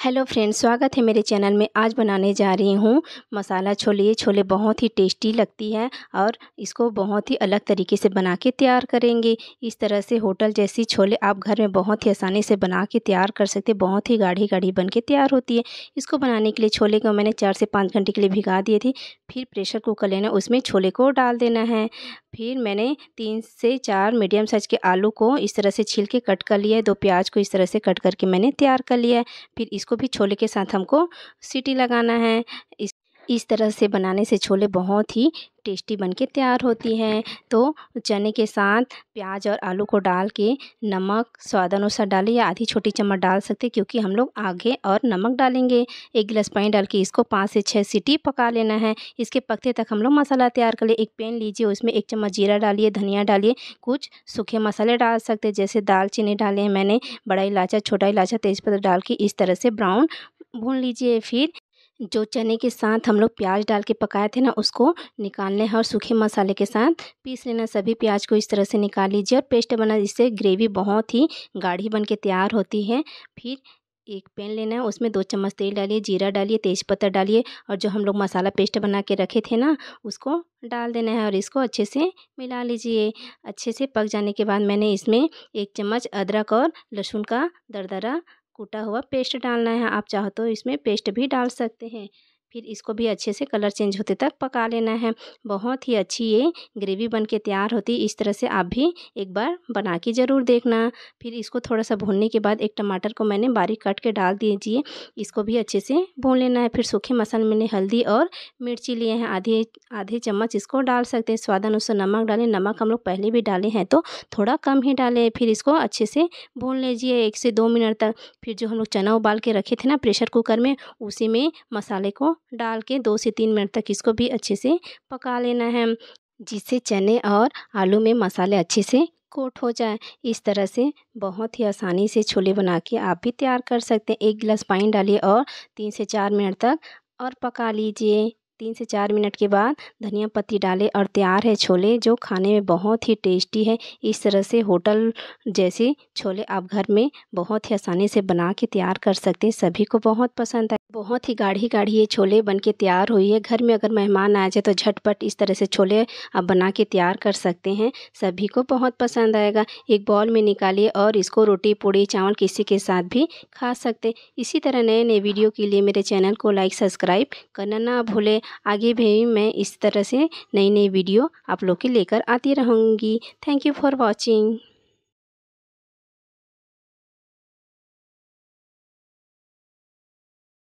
hello friends स्वागत है मेरे चैनल में आज बनाने जा रही हूँ मसाला छोले ये छोले बहुत ही टेस्टी लगती है और इसको बहुत ही अलग तरीके से बना के तैयार करेंगे इस तरह से होटल जैसी छोले आप घर में बहुत ही आसानी से बना के तैयार कर सकते बहुत ही गाढ़ी गाढ़ी बन के तैयार होती है इसको बनाने के लिए छोले को मैंने चार से पाँच घंटे के लिए भिगा दिए थे फिर प्रेशर कुकर लेना उसमें छोले को डाल देना है फिर मैंने तीन से चार मीडियम साइज़ के आलू को इस तरह से छील के कट कर लिया है दो प्याज को इस तरह से कट करके मैंने तैयार कर लिया है फिर इसको भी छोले के साथ हमको सीटी लगाना है इस इस तरह से बनाने से छोले बहुत ही टेस्टी बनके तैयार होती हैं तो चने के साथ प्याज और आलू को डाल के नमक स्वाद अनुसार डालें या आधी छोटी चम्मच डाल सकते क्योंकि हम लोग आगे और नमक डालेंगे एक गिलास पानी डाल के इसको पाँच से छः सीटी पका लेना है इसके पकते तक हम लोग मसाला तैयार कर ले एक पेन लीजिए उसमें एक चम्मच जीरा डालिए धनिया डालिए कुछ सूखे मसाले डाल सकते हैं जैसे दालचीनी डाले हैं मैंने बड़ा इलाचा छोटा इलाचा तेज़पत्ता डाल के इस तरह से ब्राउन भून लीजिए फिर जो चने के साथ हम लोग प्याज डाल के पकाए थे ना उसको निकालने हैं और सूखे मसाले के साथ पीस लेना सभी प्याज को इस तरह से निकाल लीजिए और पेस्ट बना इससे ग्रेवी बहुत ही गाढ़ी बन के तैयार होती है फिर एक पैन लेना है उसमें दो चम्मच तेल डालिए जीरा डालिए तेज़पत्ता डालिए और जो हम लोग मसाला पेस्ट बना के रखे थे ना उसको डाल देना है और इसको अच्छे से मिला लीजिए अच्छे से पक जाने के बाद मैंने इसमें एक चम्मच अदरक और लहसुन का दरदरा कूटा हुआ पेस्ट डालना है आप चाहो तो इसमें पेस्ट भी डाल सकते हैं फिर इसको भी अच्छे से कलर चेंज होते तक पका लेना है बहुत ही अच्छी ये ग्रेवी बन के तैयार होती है इस तरह से आप भी एक बार बना के ज़रूर देखना फिर इसको थोड़ा सा भूनने के बाद एक टमाटर को मैंने बारीक काट के डाल दीजिए इसको भी अच्छे से भून लेना है फिर सूखे मसाले मैंने हल्दी और मिर्ची लिए हैं आधे आधे चम्मच इसको डाल सकते हैं स्वाद अनुसार नमक डालें नमक हम लोग पहले भी डाले हैं तो थोड़ा कम ही डालें फिर इसको अच्छे से भून लीजिए एक से दो मिनट तक फिर जो हम लोग चना उबाल के रखे थे ना प्रेशर कुकर में उसी में मसाले को डाल के दो से तीन मिनट तक इसको भी अच्छे से पका लेना है जिससे चने और आलू में मसाले अच्छे से कोट हो जाए इस तरह से बहुत ही आसानी से छोले बना के आप भी तैयार कर सकते हैं एक गिलास पानी डालिए और तीन से चार मिनट तक और पका लीजिए तीन से चार मिनट के बाद धनिया पत्ती डालें और तैयार है छोले जो खाने में बहुत ही टेस्टी है इस तरह से होटल जैसे छोले आप घर में बहुत ही आसानी से बना के तैयार कर सकते हैं सभी को बहुत पसंद है बहुत ही गाढ़ी गाढ़ी ये छोले बन के तैयार हुई है घर में अगर मेहमान आ जाए तो झटपट इस तरह से छोले आप बना के तैयार कर सकते हैं सभी को बहुत पसंद आएगा एक बॉल में निकालिए और इसको रोटी पूड़ी चावल किसी के साथ भी खा सकते इसी तरह नए नए वीडियो के लिए मेरे चैनल को लाइक सब्सक्राइब करना ना भूलें आगे भी मैं इस तरह से नई नई वीडियो आप लोग के लेकर आती रहूँगी थैंक यू फॉर वॉचिंग